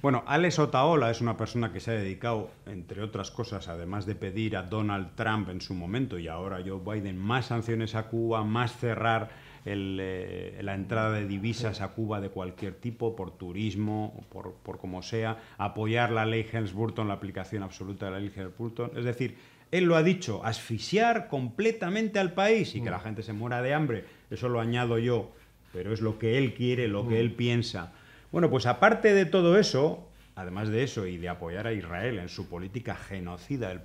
Bueno, Alex Otaola es una persona que se ha dedicado, entre otras cosas, además de pedir a Donald Trump en su momento y ahora Joe Biden más sanciones a Cuba, más cerrar eh, la entrada de divisas a Cuba de cualquier tipo, por turismo, por, por como sea, apoyar la ley Helms-Burton, la aplicación absoluta de la ley Helms-Burton. Es decir, él lo ha dicho, asfixiar completamente al país y que la mm. gente se muera de hambre. Eso lo añado yo, pero es lo que él quiere, lo que mm. él piensa bueno, pues aparte de todo eso, además de eso y de apoyar a Israel en su política genocida del,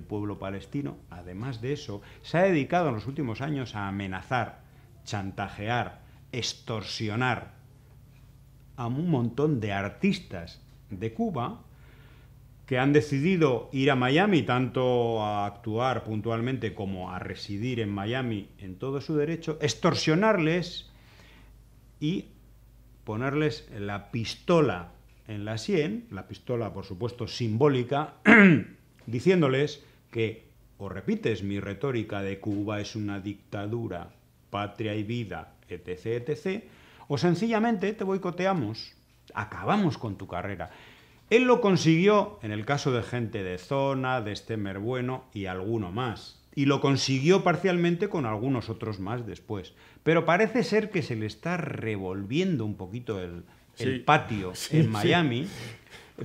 pueblo palestino, además de eso, se ha dedicado en los últimos años a amenazar, chantajear, extorsionar a un montón de artistas de Cuba que han decidido ir a Miami tanto a actuar puntualmente como a residir en Miami en todo su derecho, extorsionarles y ponerles la pistola en la sien, la pistola por supuesto simbólica, diciéndoles que o repites mi retórica de Cuba es una dictadura, patria y vida, etc., etc., o sencillamente te boicoteamos, acabamos con tu carrera. Él lo consiguió en el caso de gente de zona, de Stemmer Bueno y alguno más y lo consiguió parcialmente con algunos otros más después. Pero parece ser que se le está revolviendo un poquito el, patio en Miami,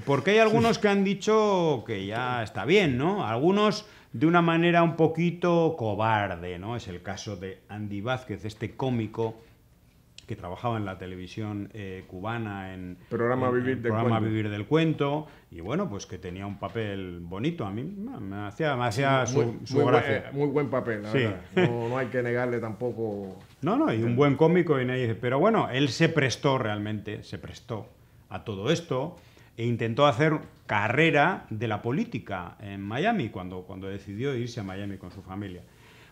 porque hay algunos que han dicho que ya está bien, ¿no? Algunos de una manera un poquito cobarde, ¿no? Es el caso de Andy Vázquez, este cómico que trabajaba en la televisión eh, cubana en programa, Vivir, del programa Vivir, del Cuento y bueno, pues que tenía un papel bonito a mí, me hacía, me hacía su, su gracia. Buen, eh, muy buen papel, la verdad. No, hay que negarle tampoco. No, no, y un buen cómico y nadie... Pero bueno, él se prestó realmente, se prestó a todo esto e intentó hacer carrera de la política en Miami cuando, cuando decidió irse a Miami con su familia.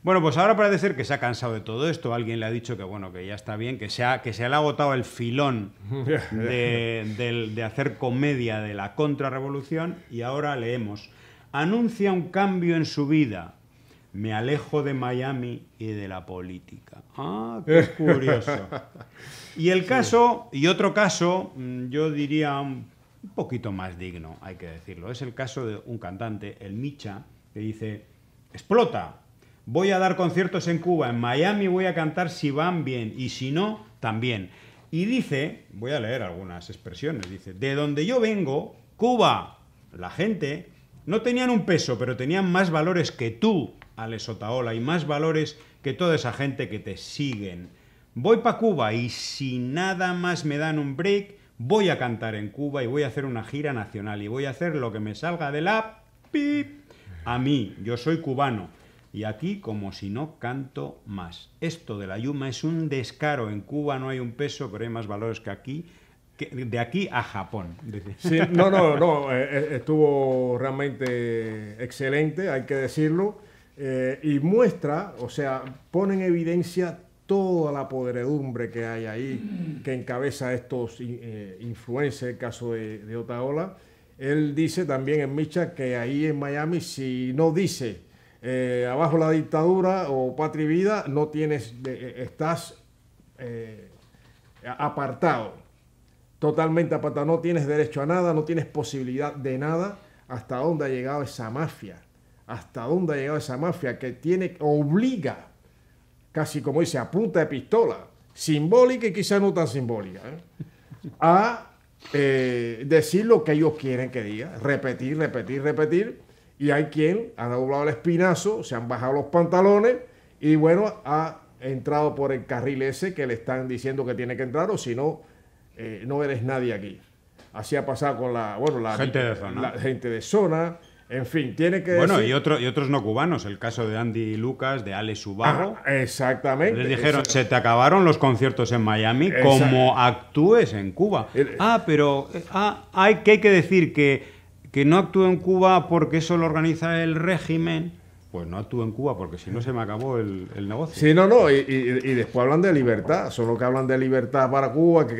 Bueno, pues ahora parece ser que se ha cansado de todo esto. Alguien le ha dicho que bueno, que ya está bien, que se, ha, que se le ha agotado el filón de, de hacer comedia de la contrarrevolución y ahora leemos. Anuncia un cambio en su vida. Me alejo de Miami y de la política. Ah, qué curioso. Y el caso, y otro caso, mm, yo diría un poquito más digno, hay que decirlo. Es el caso de un cantante, el Micha, que dice, explota, Voy a dar conciertos en Cuba, en Miami voy a cantar si van bien y si no, también. Y dice, voy a leer algunas expresiones, dice, de donde yo vengo, Cuba, la gente, no tenían un peso, pero tenían más valores que tú, Alex Otaola, y más valores que toda esa gente que te siguen. Voy para Cuba y si nada más me dan un break, voy a cantar en Cuba y voy a hacer una gira nacional y voy a hacer lo que me salga de la pip. A mí, yo soy cubano y aquí como si no canto más. Esto de la Yuma es un descaro. En Cuba no hay un peso, pero hay más valores que aquí. de aquí a Japón. no, no, no, eh, eh, estuvo realmente excelente, hay que decirlo, eh, y muestra, o sea, pone en evidencia toda la podredumbre que hay ahí, que encabeza estos eh, influencers, el caso de, de Otaola. Él dice también en Micha que ahí en Miami, si no dice eh, abajo la dictadura o patria vida, no tienes, eh, eh, estás apartado, totalmente apartado, no tienes derecho a nada, no tienes posibilidad de nada, hasta dónde ha llegado esa mafia, hasta dónde ha llegado esa mafia que tiene, obliga, casi como dice, a punta de pistola, simbólica y quizá no tan simbólica, a decir lo que ellos quieren que diga, repetir, repetir, repetir, y hay quien ha doblado el espinazo, se han bajado los pantalones y bueno, ha entrado por el carril ese que le están diciendo que tiene que entrar o si no, eh, no eres nadie aquí. Así ha pasado con la, bueno, la gente de zona. gente de zona en fin, tiene que Bueno, y, otro, y otros no cubanos, el caso de Andy Lucas, de Alex Subarro. Ah, exactamente. Les dijeron, se te acabaron los conciertos en Miami, como actúes en Cuba. Ah, pero eh, ah, hay que, hay que decir que que no actúe en Cuba porque eso lo organiza el régimen, pues no actúe en Cuba, porque si no se me acabó el, negocio. Sí, no, no, y, después hablan de libertad, solo que hablan de libertad para Cuba, que,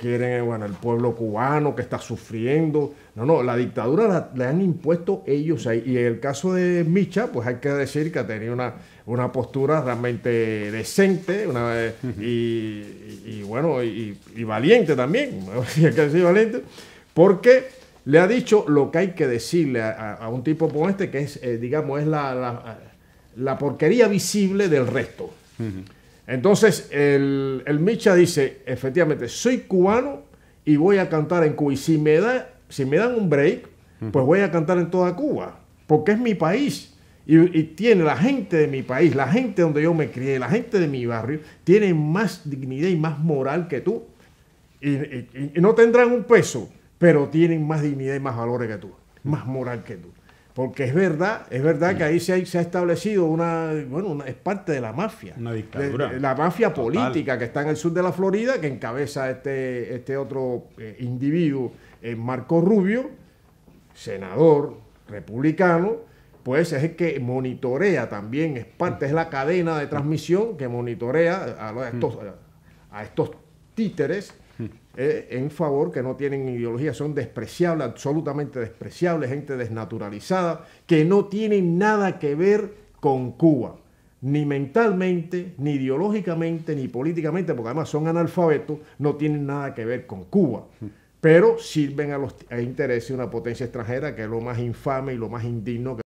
quieren eh, bueno, el pueblo cubano que está sufriendo. No, no, la dictadura la, han impuesto ellos ahí. Y en el caso de Micha, pues hay que decir que ha tenido una, una postura realmente decente y, y, bueno, y, valiente también, hay que decir valiente, porque le ha dicho lo que hay que decirle a, un tipo como este, que es, eh, digamos, es la, porquería visible del resto. Entonces, el, el, Micha dice, efectivamente, soy cubano y voy a cantar en Cuba. Y si me, da, si me dan un break, pues voy a cantar en toda Cuba, porque es mi país. Y, tiene la gente de mi país, la gente donde yo me crié, la gente de mi barrio, tiene más dignidad y más moral que tú. y no tendrán un peso pero tienen más dignidad y más valores que tú, más moral que tú. Porque es verdad, es verdad que ahí se ha, establecido una, bueno, es parte de la mafia. Una dictadura. la mafia política que está en el sur de la Florida, que encabeza este, este otro eh, individuo, eh, Marco Rubio, senador republicano, pues es el que monitorea también, es parte, es la cadena de transmisión que monitorea a estos títeres eh, en favor, que no tienen ideología, son despreciables, absolutamente despreciables, gente desnaturalizada, que no tienen nada que ver con Cuba, ni mentalmente, ni ideológicamente, ni políticamente, porque además son analfabetos, no tienen nada que ver con Cuba. Pero sirven a los intereses de una potencia extranjera, que es lo más infame y lo más indigno